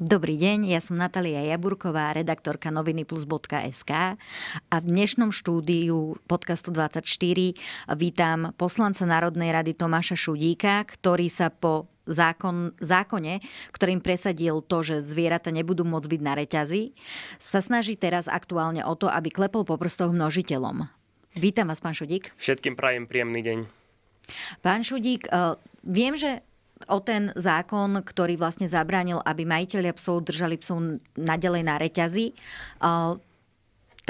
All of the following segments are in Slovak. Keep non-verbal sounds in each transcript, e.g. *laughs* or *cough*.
Dobrý deň, ja som Natalia Jaburková, redaktorka noviny plus.sk a v dnešnom štúdiu podcastu 24 vítam poslanca Národnej rady Tomáša Šudíka, ktorý sa po zákon, zákone, ktorým presadil to, že zvieratá nebudú môcť byť na reťazi, sa snaží teraz aktuálne o to, aby klepol po prstoch množiteľom. Vítam vás, pán Šudík. Všetkým prajem príjemný deň. Pán Šudík, eh, viem, že o ten zákon, ktorý vlastne zabránil, aby majiteľia psov držali psov nadalej na reťazi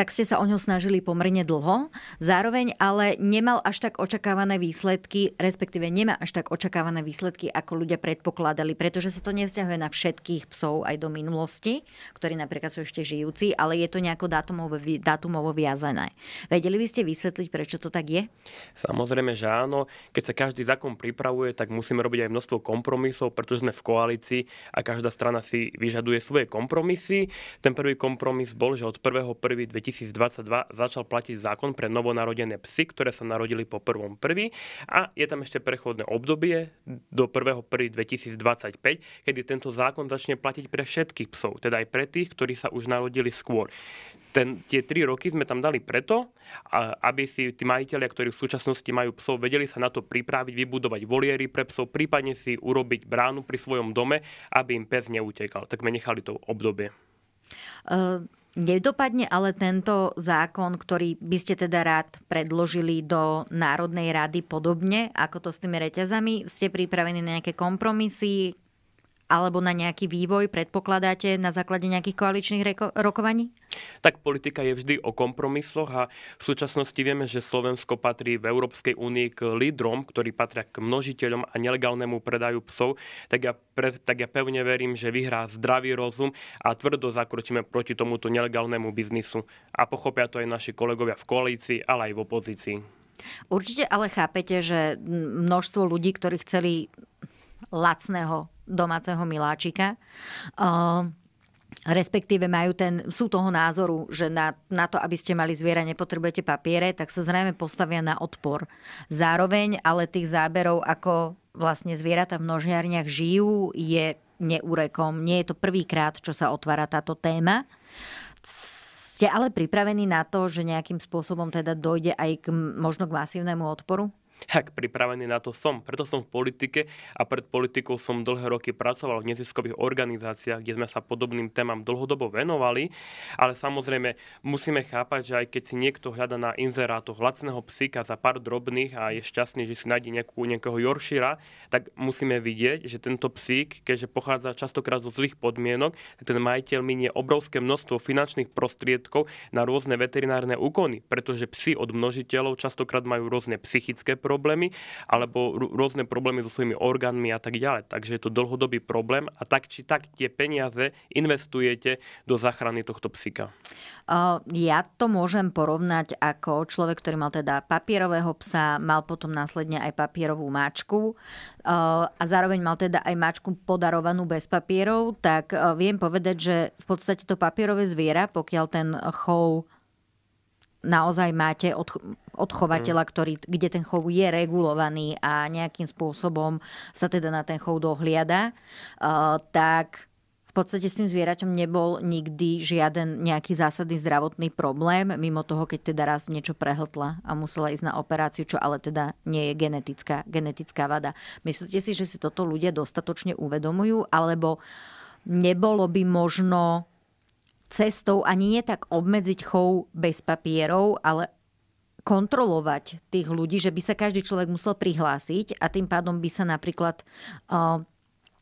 tak ste sa o ňu snažili pomerne dlho, zároveň ale nemal až tak očakávané výsledky, respektíve nemá až tak očakávané výsledky, ako ľudia predpokladali, pretože sa to nevzťahuje na všetkých psov aj do minulosti, ktorí napríklad sú ešte žijúci, ale je to nejako dátumovo, dátumovo viazané. Vedeli by ste vysvetliť, prečo to tak je? Samozrejme, že áno. Keď sa každý zákon pripravuje, tak musíme robiť aj množstvo kompromisov, pretože sme v koalícii a každá strana si vyžaduje svoje kompromisy. Ten prvý kompromis bol, že od 1.1.2020 2022 začal platiť zákon pre novonarodené psy, ktoré sa narodili po prvom prvý a je tam ešte prechodné obdobie do 1.1.2025, kedy tento zákon začne platiť pre všetkých psov, teda aj pre tých, ktorí sa už narodili skôr. Ten, tie 3 roky sme tam dali preto, aby si tí majiteľia, ktorí v súčasnosti majú psov, vedeli sa na to pripraviť, vybudovať voliery pre psov, prípadne si urobiť bránu pri svojom dome, aby im pes neutekal. Tak sme nechali to obdobie. Uh nedopadne ale tento zákon, ktorý by ste teda rád predložili do Národnej rady podobne, ako to s tými reťazami? Ste pripravení na nejaké kompromisy? alebo na nejaký vývoj predpokladáte na základe nejakých koaličných reko- rokovaní? Tak politika je vždy o kompromisoch a v súčasnosti vieme, že Slovensko patrí v Európskej únii k lídrom, ktorí patria k množiteľom a nelegálnemu predaju psov. Tak ja, pre, tak ja pevne verím, že vyhrá zdravý rozum a tvrdo zakročíme proti tomuto nelegálnemu biznisu. A pochopia to aj naši kolegovia v koalícii, ale aj v opozícii. Určite ale chápete, že množstvo ľudí, ktorí chceli lacného domáceho miláčika. Uh, respektíve majú ten, sú toho názoru, že na, na to, aby ste mali zviera, nepotrebujete papiere, tak sa zrejme postavia na odpor. Zároveň ale tých záberov, ako vlastne zvieratá v nožiarniach žijú, je neúrekom. Nie je to prvýkrát, čo sa otvára táto téma. Ste ale pripravení na to, že nejakým spôsobom teda dojde aj k, možno k masívnemu odporu? tak pripravený na to som. Preto som v politike a pred politikou som dlhé roky pracoval v neziskových organizáciách, kde sme sa podobným témam dlhodobo venovali, ale samozrejme musíme chápať, že aj keď si niekto hľada na inzerátu hlacného psíka za pár drobných a je šťastný, že si nájde nejakú, nejakého joršira, tak musíme vidieť, že tento psík, keďže pochádza častokrát zo zlých podmienok, ten majiteľ minie obrovské množstvo finančných prostriedkov na rôzne veterinárne úkony, pretože psi od množiteľov častokrát majú rôzne psychické problémy, problémy alebo rôzne problémy so svojimi orgánmi a tak ďalej. Takže je to dlhodobý problém a tak či tak tie peniaze investujete do záchrany tohto psika. Ja to môžem porovnať ako človek, ktorý mal teda papierového psa, mal potom následne aj papierovú mačku a zároveň mal teda aj mačku podarovanú bez papierov, tak viem povedať, že v podstate to papierové zviera, pokiaľ ten chov naozaj máte od, od chovateľa, mm. ktorý, kde ten chov je regulovaný a nejakým spôsobom sa teda na ten chov dohliada, uh, tak v podstate s tým zvieraťom nebol nikdy žiaden nejaký zásadný zdravotný problém, mimo toho, keď teda raz niečo prehltla a musela ísť na operáciu, čo ale teda nie je genetická, genetická vada. Myslíte si, že si toto ľudia dostatočne uvedomujú, alebo nebolo by možno cestou a nie tak obmedziť chov bez papierov, ale kontrolovať tých ľudí, že by sa každý človek musel prihlásiť a tým pádom by sa napríklad uh,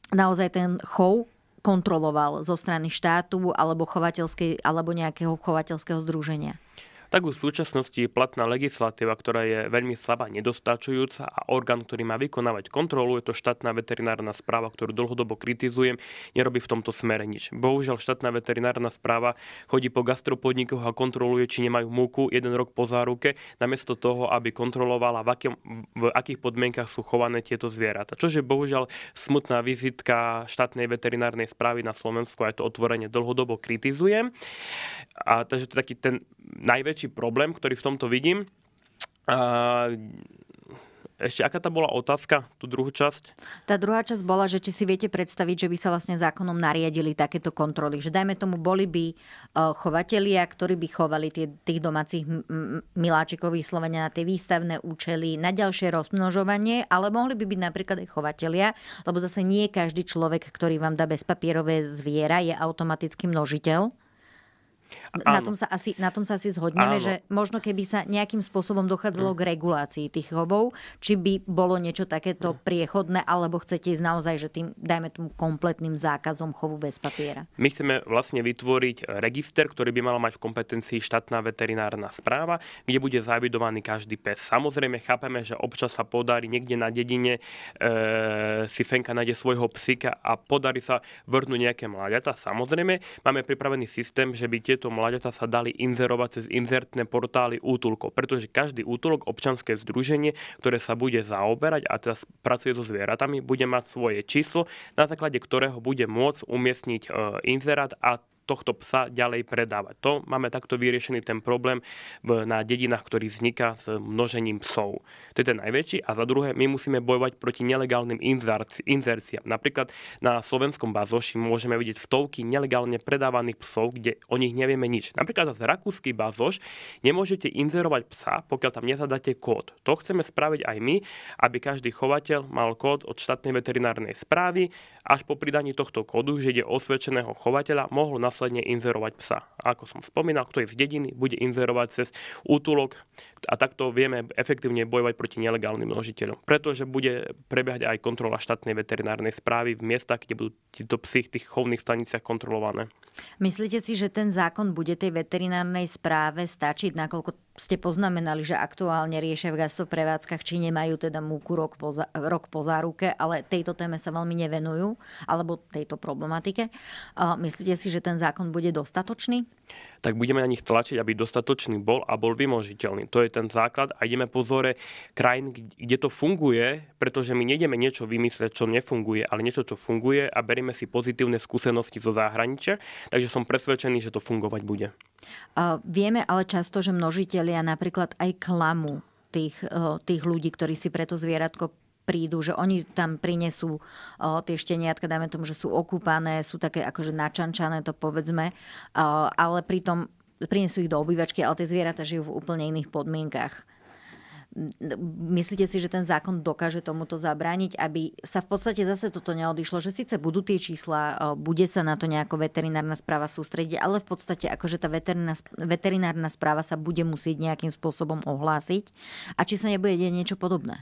naozaj ten chov kontroloval zo strany štátu alebo chovateľskej alebo nejakého chovateľského združenia? tak už v súčasnosti platná legislatíva, ktorá je veľmi slabá, nedostačujúca a orgán, ktorý má vykonávať kontrolu, je to štátna veterinárna správa, ktorú dlhodobo kritizujem, nerobí v tomto smere nič. Bohužiaľ štátna veterinárna správa chodí po gastropodnikoch a kontroluje, či nemajú múku jeden rok po záruke, namiesto toho, aby kontrolovala, v, akém, v akých podmienkach sú chované tieto zvieratá. je bohužiaľ smutná vizitka štátnej veterinárnej správy na Slovensku aj to otvorenie dlhodobo kritizujem. A takže to taký ten najväčší najväčší problém, ktorý v tomto vidím, a ešte aká tá bola otázka, tú druhú časť? Tá druhá časť bola, že či si viete predstaviť, že by sa vlastne zákonom nariadili takéto kontroly. Že dajme tomu, boli by e, chovatelia, ktorí by chovali tie, tých domácich miláčikových slovenia na tie výstavné účely, na ďalšie rozmnožovanie, ale mohli by byť napríklad aj chovatelia, lebo zase nie každý človek, ktorý vám dá bezpapierové zviera, je automaticky množiteľ. Na tom, sa asi, na tom sa asi zhodneme, Áno. že možno keby sa nejakým spôsobom dochádzalo mm. k regulácii tých chovov, či by bolo niečo takéto mm. priechodné, alebo chcete ísť naozaj, že tým, dajme tomu, kompletným zákazom chovu bez papiera? My chceme vlastne vytvoriť register, ktorý by mala mať v kompetencii štátna veterinárna správa, kde bude zavidovaný každý pes. Samozrejme, chápeme, že občas sa podarí niekde na dedine e, si Fenka nájde svojho psika a podarí sa vrhnúť nejaké mláďata. Samozrejme, máme pripravený systém, že by tie tieto mláďatá sa dali inzerovať cez inzertné portály útulkov, pretože každý útulok, občanské združenie, ktoré sa bude zaoberať a teraz pracuje so zvieratami, bude mať svoje číslo, na základe ktorého bude môcť umiestniť e, inzerát a tohto psa ďalej predávať. To máme takto vyriešený ten problém na dedinách, ktorý vzniká s množením psov. To je ten najväčší. A za druhé, my musíme bojovať proti nelegálnym inzerciám. Napríklad na slovenskom bazoši môžeme vidieť stovky nelegálne predávaných psov, kde o nich nevieme nič. Napríklad z rakúsky bazoš nemôžete inzerovať psa, pokiaľ tam nezadáte kód. To chceme spraviť aj my, aby každý chovateľ mal kód od štátnej veterinárnej správy až po pridaní tohto kódu, že ide osvedčeného chovateľa, mohol na následne inzerovať psa. A ako som spomínal, kto je z dediny, bude inzerovať cez útulok a takto vieme efektívne bojovať proti nelegálnym množiteľom. Pretože bude prebiehať aj kontrola štátnej veterinárnej správy v miestach, kde budú títo psy v tých chovných staniciach kontrolované. Myslíte si, že ten zákon bude tej veterinárnej správe stačiť, nakoľko ste poznamenali, že aktuálne riešia v gastroprevádzkach, či nemajú teda múku rok po, za, rok po záruke, ale tejto téme sa veľmi nevenujú, alebo tejto problematike. Myslíte si, že ten zákon bude dostatočný? tak budeme na nich tlačiť, aby dostatočný bol a bol vymožiteľný. To je ten základ a ideme po vzore krajín, kde to funguje, pretože my nejdeme niečo vymyslieť, čo nefunguje, ale niečo, čo funguje a berieme si pozitívne skúsenosti zo zahraničia, takže som presvedčený, že to fungovať bude. Uh, vieme ale často, že množitelia napríklad aj klamu tých, eh, tých ľudí, ktorí si pre to zvieratko prídu, že oni tam prinesú o, tie šteniatka, dáme tomu, že sú okúpané, sú také akože načančané, to povedzme, o, ale pritom prinesú ich do obývačky, ale tie zvieratá žijú v úplne iných podmienkach. Myslíte si, že ten zákon dokáže tomuto zabrániť, aby sa v podstate zase toto neodišlo, že síce budú tie čísla, bude sa na to nejako veterinárna správa sústrediť, ale v podstate akože tá veterinárna, veterinárna správa sa bude musieť nejakým spôsobom ohlásiť a či sa nebude deť niečo podobné?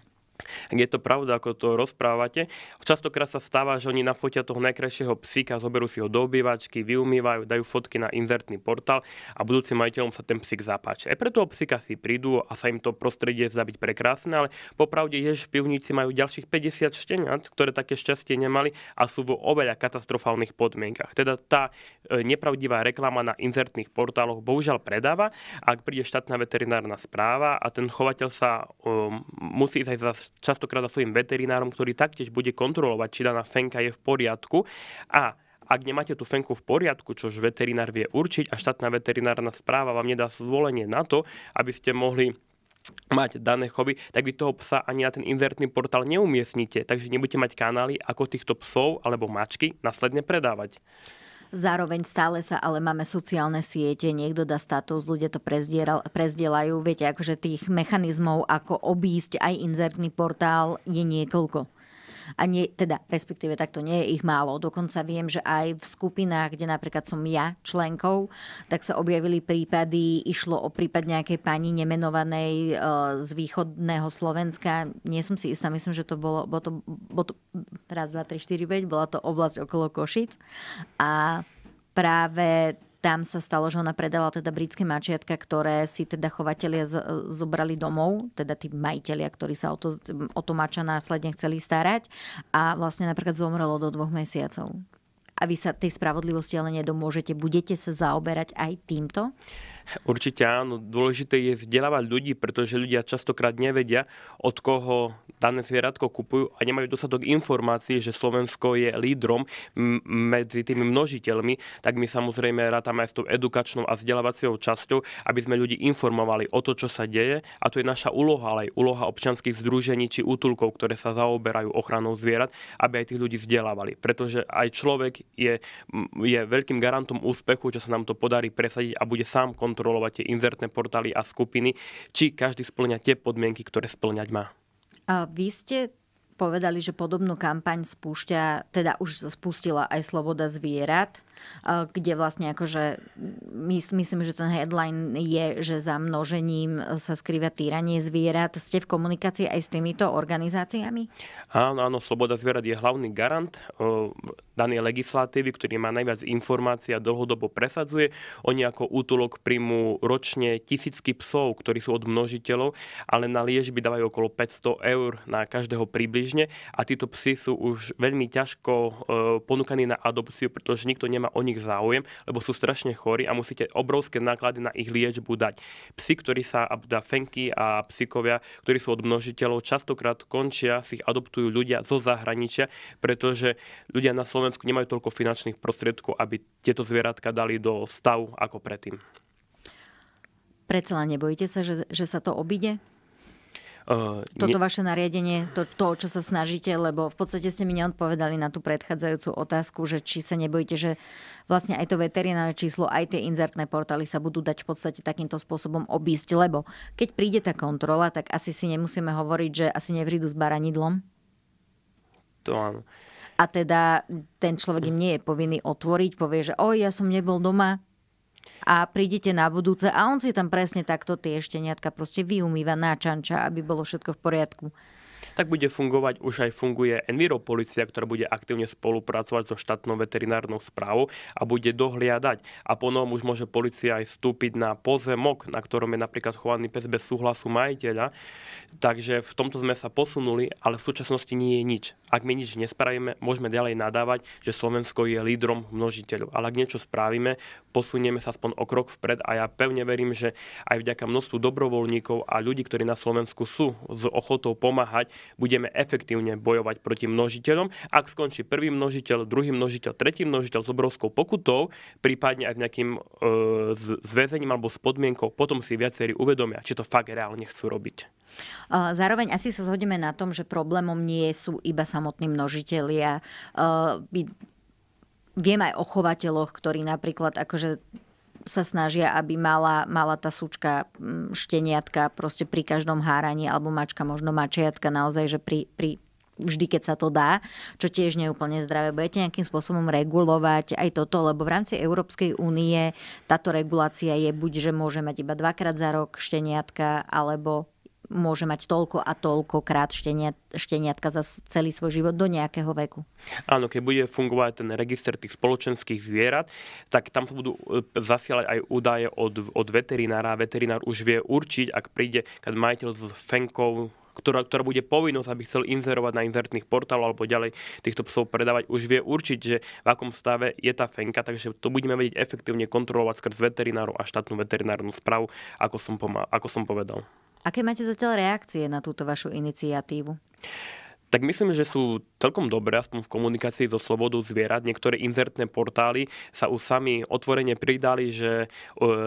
je to pravda, ako to rozprávate. Častokrát sa stáva, že oni nafotia toho najkrajšieho psíka, zoberú si ho do obývačky, vyumývajú, dajú fotky na inzertný portál a budúcim majiteľom sa ten psík zapáči. Aj pre toho psíka si prídu a sa im to prostredie zdá byť prekrásne, ale popravde je, že pivníci majú ďalších 50 šteniat, ktoré také šťastie nemali a sú vo oveľa katastrofálnych podmienkach. Teda tá e, nepravdivá reklama na inzertných portáloch bohužiaľ predáva, ak príde štátna veterinárna správa a ten chovateľ sa um, musí ísť aj za častokrát za svojim veterinárom, ktorý taktiež bude kontrolovať, či daná fenka je v poriadku. A ak nemáte tú fenku v poriadku, čož veterinár vie určiť a štátna veterinárna správa vám nedá zvolenie na to, aby ste mohli mať dané choby, tak vy toho psa ani na ten inzertný portál neumiestnite. Takže nebudete mať kanály, ako týchto psov alebo mačky následne predávať. Zároveň stále sa ale máme sociálne siete, niekto dá status, ľudia to prezdielajú. Viete, akože tých mechanizmov, ako obísť aj inzertný portál, je niekoľko a nie, teda respektíve takto nie je ich málo. Dokonca viem, že aj v skupinách, kde napríklad som ja členkou, tak sa objavili prípady, išlo o prípad nejakej pani nemenovanej e, z východného Slovenska. Nie som si istá, myslím, že to bolo, bolo to, bolo to raz, dva, tri, štyri, 5, bola to oblasť okolo Košic a práve tam sa stalo, že ona predávala teda britské mačiatka, ktoré si teda chovatelia z, zobrali domov, teda tí majiteľia, ktorí sa o to, o to mača následne chceli starať a vlastne napríklad zomrelo do dvoch mesiacov. A vy sa tej spravodlivosti ale nedomôžete. Budete sa zaoberať aj týmto? Určite áno. Dôležité je vzdelávať ľudí, pretože ľudia častokrát nevedia, od koho dané zvieratko kupujú a nemajú dostatok informácií, že Slovensko je lídrom medzi tými množiteľmi, tak my samozrejme rátame aj s tou edukačnou a vzdelávacou časťou, aby sme ľudí informovali o to, čo sa deje. A to je naša úloha, ale aj úloha občanských združení či útulkov, ktoré sa zaoberajú ochranou zvierat, aby aj tých ľudí vzdelávali. Pretože aj človek je, je veľkým garantom úspechu, že sa nám to podarí presadiť a bude sám kontrolovať kontrolovať tie inzertné portály a skupiny, či každý splňa tie podmienky, ktoré splňať má. A vy ste povedali, že podobnú kampaň spúšťa, teda už spustila aj Sloboda zvierat kde vlastne akože myslím, že ten headline je, že za množením sa skrýva týranie zvierat. Ste v komunikácii aj s týmito organizáciami? Áno, áno, Sloboda zvierat je hlavný garant danej legislatívy, ktorý má najviac informácií a dlhodobo presadzuje. Oni ako útulok príjmu ročne tisícky psov, ktorí sú od množiteľov, ale na liežby dávajú okolo 500 eur na každého približne a títo psy sú už veľmi ťažko ponúkaní na adopciu, pretože nikto nemá nemá o nich záujem, lebo sú strašne chorí a musíte obrovské náklady na ich liečbu dať. Psi, ktorí sa, teda fenky a psikovia, ktorí sú od množiteľov, častokrát končia, si ich adoptujú ľudia zo zahraničia, pretože ľudia na Slovensku nemajú toľko finančných prostriedkov, aby tieto zvieratka dali do stavu ako predtým. Predsa nebojíte sa, že, že sa to obíde? Ne... Toto vaše nariadenie, to, to, čo sa snažíte, lebo v podstate ste mi neodpovedali na tú predchádzajúcu otázku, že či sa nebojíte, že vlastne aj to veterinárne číslo, aj tie inzertné portály sa budú dať v podstate takýmto spôsobom obísť, lebo keď príde tá kontrola, tak asi si nemusíme hovoriť, že asi nevrídu s baranidlom. To áno. A teda ten človek im nie je povinný otvoriť, povie, že oj, ja som nebol doma, a prídete na budúce a on si tam presne takto tie šteniatka proste vyumýva, na čanča, aby bolo všetko v poriadku tak bude fungovať, už aj funguje enviropolícia, ktorá bude aktívne spolupracovať so štátnou veterinárnou správou a bude dohliadať. A po novom už môže policia aj vstúpiť na pozemok, na ktorom je napríklad chovaný pes bez súhlasu majiteľa. Takže v tomto sme sa posunuli, ale v súčasnosti nie je nič. Ak my nič nespravíme, môžeme ďalej nadávať, že Slovensko je lídrom množiteľov. Ale ak niečo spravíme, posunieme sa aspoň o krok vpred a ja pevne verím, že aj vďaka množstvu dobrovoľníkov a ľudí, ktorí na Slovensku sú s ochotou pomáhať, budeme efektívne bojovať proti množiteľom. Ak skončí prvý množiteľ, druhý množiteľ, tretí množiteľ s obrovskou pokutou, prípadne aj s nejakým e, zväzením alebo s podmienkou, potom si viacerí uvedomia, či to fakt reálne chcú robiť. Zároveň asi sa zhodneme na tom, že problémom nie sú iba samotní množitelia. E, Viem aj o chovateľoch, ktorí napríklad akože sa snažia, aby mala, mala tá súčka mm, šteniatka proste pri každom háraní, alebo mačka, možno mačiatka naozaj, že pri, pri, vždy, keď sa to dá, čo tiež nie je úplne zdravé. Budete nejakým spôsobom regulovať aj toto, lebo v rámci Európskej únie táto regulácia je buď, že môže mať iba dvakrát za rok šteniatka, alebo môže mať toľko a toľko krát štenia, šteniatka za celý svoj život do nejakého veku. Áno, keď bude fungovať ten register tých spoločenských zvierat, tak tam budú e, zasielať aj údaje od, od veterinára. Veterinár už vie určiť, ak príde, keď majiteľ s fenkou ktorá, ktorá bude povinnosť, aby chcel inzerovať na inzertných portáloch alebo ďalej týchto psov predávať, už vie určiť, že v akom stave je tá fenka, takže to budeme vedieť efektívne kontrolovať skrz veterinárov a štátnu veterinárnu správu, ako som, poma- ako som povedal. Aké máte zatiaľ reakcie na túto vašu iniciatívu? tak myslím, že sú celkom dobré aspoň v komunikácii so slobodou zvierat. Niektoré inzertné portály sa už sami otvorene pridali, že e,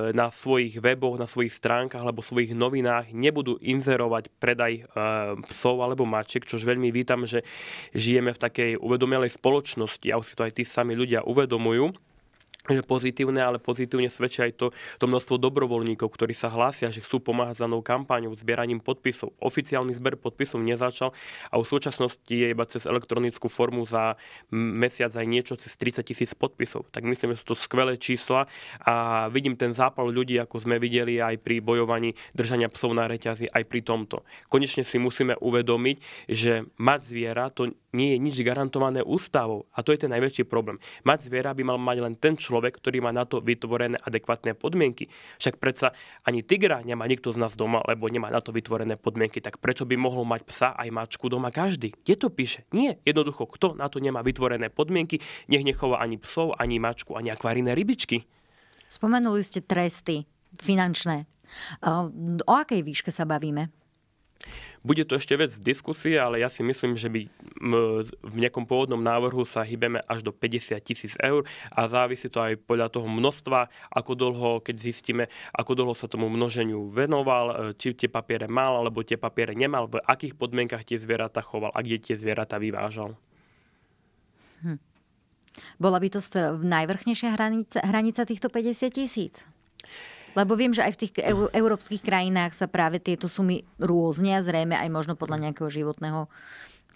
na svojich weboch, na svojich stránkach alebo svojich novinách nebudú inzerovať predaj e, psov alebo mačiek, čož veľmi vítam, že žijeme v takej uvedomelej spoločnosti a už si to aj tí sami ľudia uvedomujú pozitívne, ale pozitívne svedčia aj to, to množstvo dobrovoľníkov, ktorí sa hlásia, že chcú pomáhať za novou kampáňou, zbieraním podpisov. Oficiálny zber podpisov nezačal a v súčasnosti je iba cez elektronickú formu za mesiac aj niečo cez 30 tisíc podpisov. Tak myslím, že sú to skvelé čísla a vidím ten zápal ľudí, ako sme videli aj pri bojovaní držania psov na reťazi, aj pri tomto. Konečne si musíme uvedomiť, že mať zviera to nie je nič garantované ústavou a to je ten najväčší problém. Mať zviera by mal mať len ten človek, človek, ktorý má na to vytvorené adekvátne podmienky. Však predsa ani tigra nemá nikto z nás doma, lebo nemá na to vytvorené podmienky. Tak prečo by mohol mať psa aj mačku doma každý? Kde to píše? Nie. Jednoducho, kto na to nemá vytvorené podmienky, nech nechová ani psov, ani mačku, ani akvaríne rybičky. Spomenuli ste tresty finančné. O akej výške sa bavíme? Bude to ešte vec diskusie, ale ja si myslím, že by v nejakom pôvodnom návrhu sa hýbeme až do 50 tisíc eur a závisí to aj podľa toho množstva, ako dlho, keď zistíme, ako dlho sa tomu množeniu venoval, e, či tie papiere mal, alebo tie papiere nemal, v akých podmienkach tie zvieratá choval a kde tie zvieratá vyvážal. Hm. Bola by to najvrchnejšia hranica, hranica týchto 50 tisíc? Lebo viem, že aj v tých európskych krajinách sa práve tieto sumy rôznia, zrejme aj možno podľa nejakého životného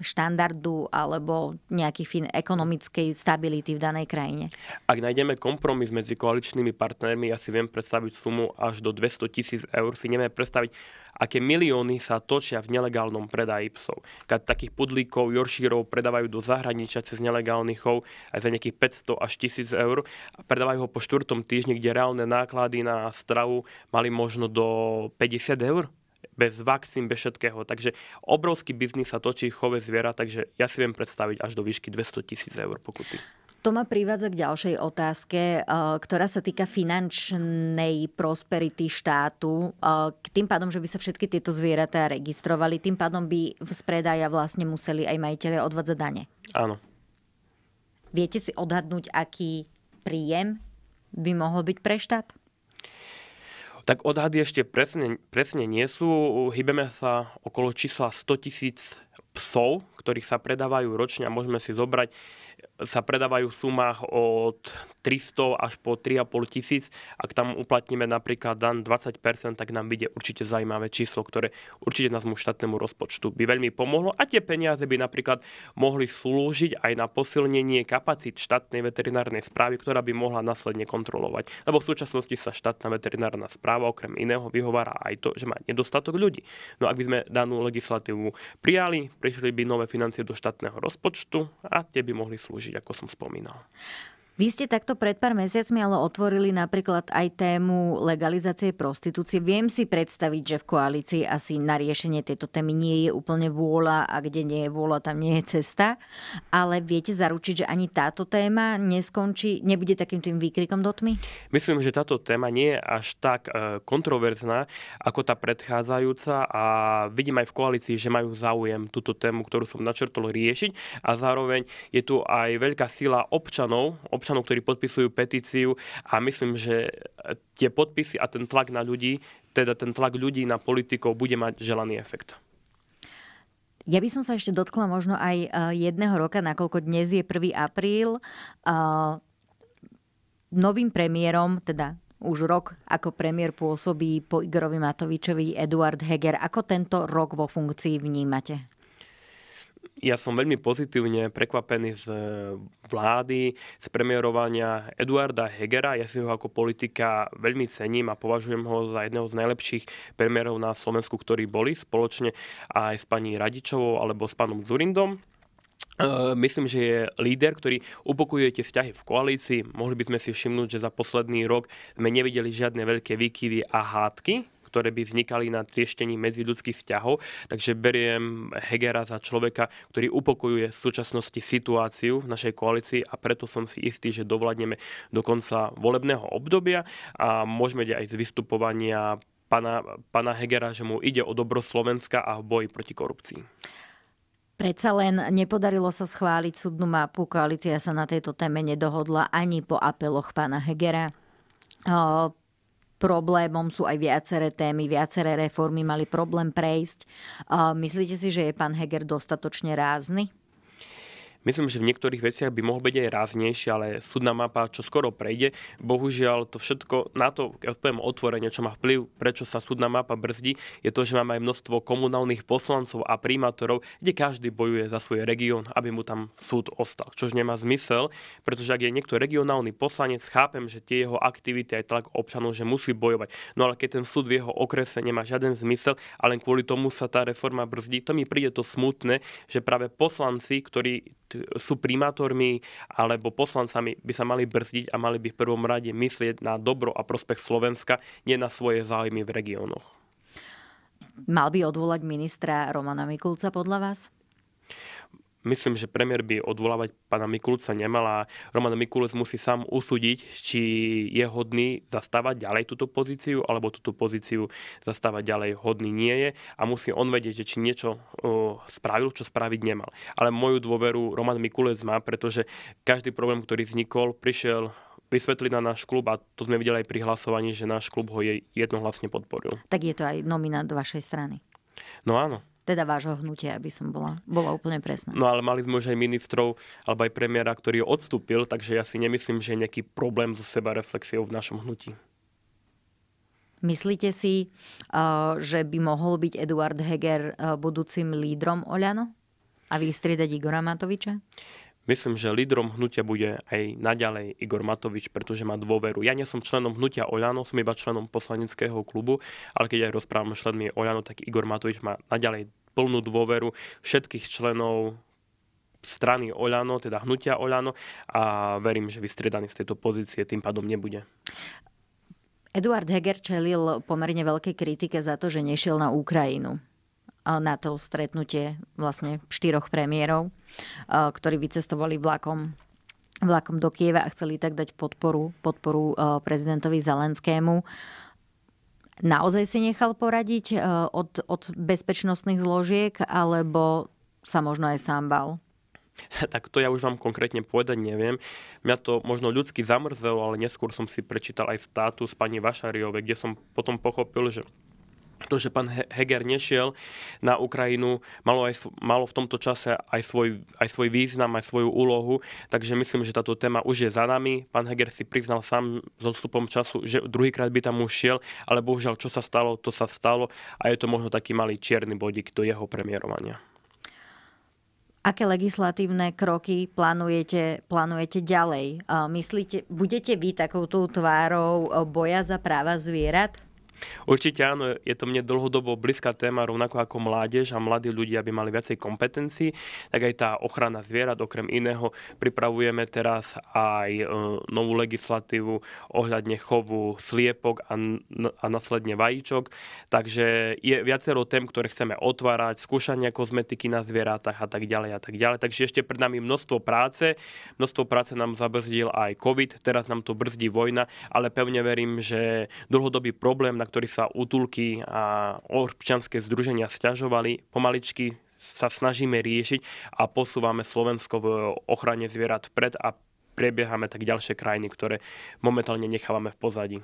štandardu alebo nejakých fin- ekonomickej stability v danej krajine? Ak nájdeme kompromis medzi koaličnými partnermi, ja si viem predstaviť sumu až do 200 tisíc eur, si nevieme predstaviť, aké milióny sa točia v nelegálnom predaji psov. Keď takých pudlíkov, joršírov predávajú do zahraničia cez nelegálny chov aj za nejakých 500 až 1000 eur a predávajú ho po štvrtom týždni, kde reálne náklady na stravu mali možno do 50 eur bez vakcín, bez všetkého. Takže obrovský biznis sa točí v chove zviera, takže ja si viem predstaviť až do výšky 200 tisíc eur pokuty. To ma privádza k ďalšej otázke, eh, ktorá sa týka finančnej prosperity štátu. K eh, tým pádom, že by sa všetky tieto zvieratá registrovali, tým pádom by v spredaja vlastne museli aj majiteľe odvádzať dane. Áno. Viete si odhadnúť, aký príjem by mohol byť pre štát? Tak odhady ešte presne, presne nie sú. Hybeme sa okolo čísla 100 tisíc psov, ktorých sa predávajú ročne a môžeme si zobrať, sa predávajú v sumách od 300 až po 3,5 tisíc. Ak tam uplatníme napríklad dan 20%, tak nám vyjde určite zaujímavé číslo, ktoré určite nás mu štátnemu rozpočtu by veľmi pomohlo a tie peniaze by napríklad mohli slúžiť aj na posilnenie kapacít štátnej veterinárnej správy, ktorá by mohla následne kontrolovať. Lebo v súčasnosti sa štátna veterinárna správa okrem iného vyhovára aj to, že má nedostatok ľudí. No ak by sme danú legislatívu prijali, prišli by nové financie do štátneho rozpočtu a tie by mohli slúžiť, ako som spomínal. Vy ste takto pred pár mesiacmi ale otvorili napríklad aj tému legalizácie prostitúcie. Viem si predstaviť, že v koalícii asi na riešenie tejto témy nie je úplne vôľa a kde nie je vôľa, tam nie je cesta. Ale viete zaručiť, že ani táto téma neskončí, nebude takým tým výkrikom do tmy? Myslím, že táto téma nie je až tak e, kontroverzná ako tá predchádzajúca a vidím aj v koalícii, že majú záujem túto tému, ktorú som načrtol, riešiť a zároveň je tu aj veľká sila občanov, občanov občanov, ktorí podpisujú petíciu a myslím, že tie podpisy a ten tlak na ľudí, teda ten tlak ľudí na politikov bude mať želaný efekt. Ja by som sa ešte dotkla možno aj e, jedného roka, nakoľko dnes je 1. apríl. E, novým premiérom, teda už rok ako premiér pôsobí po Igorovi Matovičovi Eduard Heger. Ako tento rok vo funkcii vnímate? ja som veľmi pozitívne prekvapený z eh, vlády, z premiérovania Eduarda Hegera. Ja si ho ako politika veľmi cením a považujem ho za jedného z najlepších premiérov na Slovensku, ktorí boli spoločne aj s pani Radičovou alebo s pánom Zurindom. Eh, myslím, že je líder, ktorý upokojuje tie vzťahy v koalícii. Mohli by sme si všimnúť, že za posledný rok sme nevideli žiadne veľké výkyvy a hádky ktoré by vznikali na trieštení medziľudských vzťahov. Takže beriem Hegera za človeka, ktorý upokojuje v súčasnosti situáciu v našej koalícii a preto som si istý, že dovládneme do konca volebného obdobia a môžeme aj z vystupovania pana, pana Hegera, že mu ide o dobro Slovenska a boj proti korupcii. Predsa len nepodarilo sa schváliť súdnu mapu. Koalícia sa na tejto téme nedohodla ani po apeloch pána Hegera problémom sú aj viaceré témy, viaceré reformy mali problém prejsť. Myslíte si, že je pán Heger dostatočne rázny? Myslím, že v niektorých veciach by mohol byť aj ráznejší, ale súdna mapa, čo skoro prejde, bohužiaľ to všetko na to, keď poviem otvorenie, čo má vplyv, prečo sa súdna mapa brzdí, je to, že máme aj množstvo komunálnych poslancov a primátorov, kde každý bojuje za svoj región, aby mu tam súd ostal. Čož nemá zmysel, pretože ak je niekto regionálny poslanec, chápem, že tie jeho aktivity aj tlak občanov, že musí bojovať. No ale keď ten súd v jeho okrese nemá žiaden zmysel a len kvôli tomu sa tá reforma brzdí, to mi príde to smutné, že práve poslanci, ktorí sú primátormi alebo poslancami, by sa mali brzdiť a mali by v prvom rade myslieť na dobro a prospech Slovenska, nie na svoje záujmy v regiónoch. Mal by odvolať ministra Romana Mikulca podľa vás? myslím, že premiér by odvolávať pána Mikulca nemala. Roman Mikulec musí sám usúdiť, či je hodný zastávať ďalej túto pozíciu, alebo túto pozíciu zastávať ďalej hodný nie je a musí on vedieť, že či niečo spravil, čo spraviť nemal. Ale moju dôveru Roman Mikulec má, pretože každý problém, ktorý vznikol, prišiel vysvetli na náš klub a to sme videli aj pri hlasovaní, že náš klub ho jednohlasne podporil. Tak je to aj nominant vašej strany. No áno teda vášho hnutia, aby som bola, bola úplne presná. No ale mali sme už aj ministrov, alebo aj premiéra, ktorý odstúpil, takže ja si nemyslím, že je nejaký problém so seba reflexiou v našom hnutí. Myslíte si, eh, že by mohol byť Eduard Heger eh, budúcim lídrom Oľano? A vystriedať Igora Matoviča? Myslím, že lídrom hnutia bude aj naďalej Igor Matovič, pretože má dôveru. Ja nie som členom hnutia Oľano, som iba členom poslaneckého klubu, ale keď aj rozprávam s členmi Oľano, tak Igor Matovič má naďalej plnú dôveru všetkých členov strany Oľano, teda hnutia Oľano a verím, že vystriedaný z tejto pozície tým pádom nebude. Eduard Heger čelil pomerne veľkej kritike za to, že nešiel na Ukrajinu na to stretnutie vlastne štyroch premiérov, ktorí vycestovali vlakom vlakom do Kieva a chceli tak dať podporu, podporu prezidentovi Zelenskému. Naozaj si nechal poradiť od, od bezpečnostných zložiek, alebo sa možno aj sám bal? *laughs* Tak to ja už vám konkrétne povedať neviem. Mňa to možno ľudsky zamrzelo, ale neskôr som si prečítal aj status pani Vašariovej, kde som potom pochopil, že to, že pán Heger nešiel na Ukrajinu, malo, aj, malo v tomto čase aj svoj, aj svoj význam, aj svoju úlohu, takže myslím, že táto téma už je za nami. Pán Heger si priznal sám s odstupom času, že druhýkrát by tam už šiel, ale bohužiaľ, čo sa stalo, to sa stalo a je to možno taký malý čierny bodík do jeho premiérovania. Aké legislatívne kroky plánujete, plánujete ďalej? Myslíte, budete vy takouto tvárou boja za práva zvierat? Určite áno, je to mne dlhodobo blízka téma, rovnako ako mládež a mladí ľudia by mali viacej kompetencií, tak aj tá ochrana zvierat, okrem iného, pripravujeme teraz aj e, novú legislatívu ohľadne chovu sliepok a, a následne vajíčok, takže je viacero tém, ktoré chceme otvárať, skúšania kozmetiky na zvieratách a tak ďalej a tak ďalej. Takže ešte pred nami množstvo práce, množstvo práce nám zabrzdil aj COVID, teraz nám to brzdí vojna, ale pevne verím, že dlhodobý problém, na ktorý sa útulky a občianské združenia stiažovali, pomaličky sa snažíme riešiť a posúvame Slovensko v ochrane zvierat pred a prebiehame tak ďalšie krajiny, ktoré momentálne nechávame v pozadí.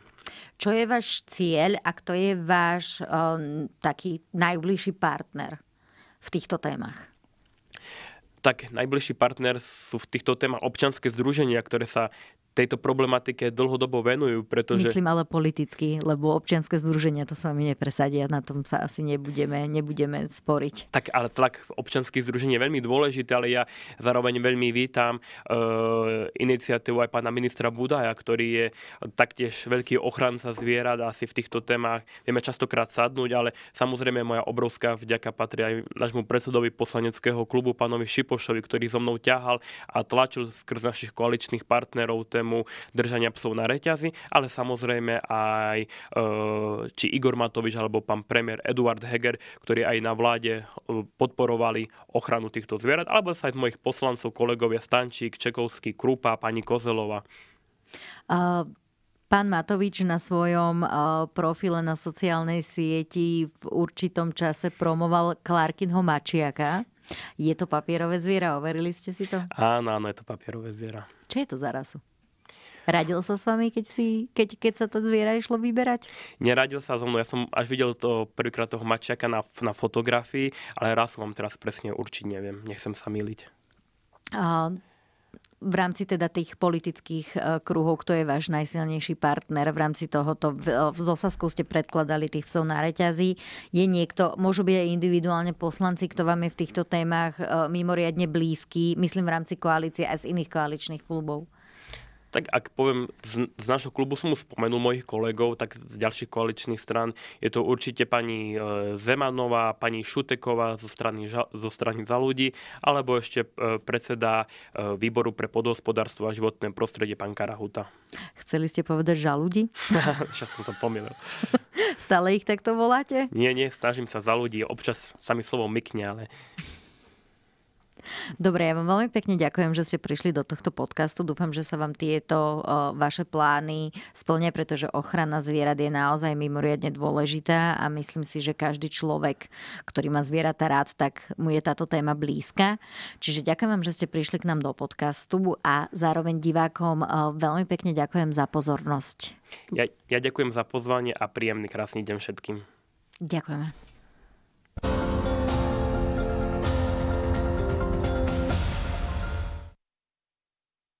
Čo je váš cieľ a kto je váš um, taký najbližší partner v týchto témach? Tak najbližší partner sú v týchto témach občanské združenia, ktoré sa tejto problematike dlhodobo venujú, pretože... Myslím ale politicky, lebo občianske združenia to s vami nepresadia, na tom sa asi nebudeme, nebudeme sporiť. Tak ale tlak občianských združení je veľmi dôležitý, ale ja zároveň veľmi vítam e, iniciatívu aj pána ministra Budaja, ktorý je taktiež veľký ochranca zvierat a v týchto témach vieme častokrát sadnúť, ale samozrejme moja obrovská vďaka patrí aj nášmu predsedovi poslaneckého klubu, pánovi Šipošovi, ktorý so mnou ťahal a tlačil skrz našich koaličných partnerov systému držania psov na reťazi, ale samozrejme aj e, či Igor Matovič alebo pán premiér Eduard Heger, ktorí aj na vláde e, podporovali ochranu týchto zvierat, alebo sa aj z mojich poslancov, kolegovia Stančík, Čekovský, Krupa, pani kozelova. Uh... Pán Matovič na svojom e, profile na sociálnej sieti v určitom čase promoval Clarkinho mačiaka. Je to papierové zviera? Overili ste si to? Áno, áno, je to papierové zviera. Čo je to za rasu? Radil sa s vami, keď, si, keď, keď sa to zviera išlo vyberať? Neradil sa so mnou. Ja som až videl to prvýkrát toho mačiaka na, na fotografii, ale raz vám teraz presne určiť neviem. Nechcem sa miliť. A v rámci teda tých politických e, kruhov, kto je váš najsilnejší partner v rámci tohoto, v e, Zosasku ste predkladali tých psov na reťazí, je niekto, môžu byť aj individuálne poslanci, kto vám je v týchto témach e, mimoriadne blízky, myslím v rámci koalície aj z iných koaličných klubov? Tak ak poviem, z, z našho klubu som už spomenul mojich kolegov, tak z ďalších koaličných stran je to určite pani e, Zemanová, pani Šuteková zo strany, zo strany za ľudí, alebo ešte e, predseda e, výboru pre podhospodárstvo a životné prostredie, pán Karahuta. Chceli ste povedať za ľudí? ja *laughs* som to pomýlil. Stále ich takto voláte? Nie, nie, snažím sa za ľudí. Občas sa mi slovo mykne, ale Dobre, ja vám veľmi pekne ďakujem, že ste prišli do tohto podcastu. Dúfam, že sa vám tieto o, vaše plány splnia, pretože ochrana zvierat je naozaj mimoriadne dôležitá a myslím si, že každý človek, ktorý má zvieratá rád, tak mu je táto téma blízka. Čiže ďakujem vám, že ste prišli k nám do podcastu a zároveň divákom o, veľmi pekne ďakujem za pozornosť. Ja, ja ďakujem za pozvanie a príjemný krásny deň všetkým. Ďakujeme.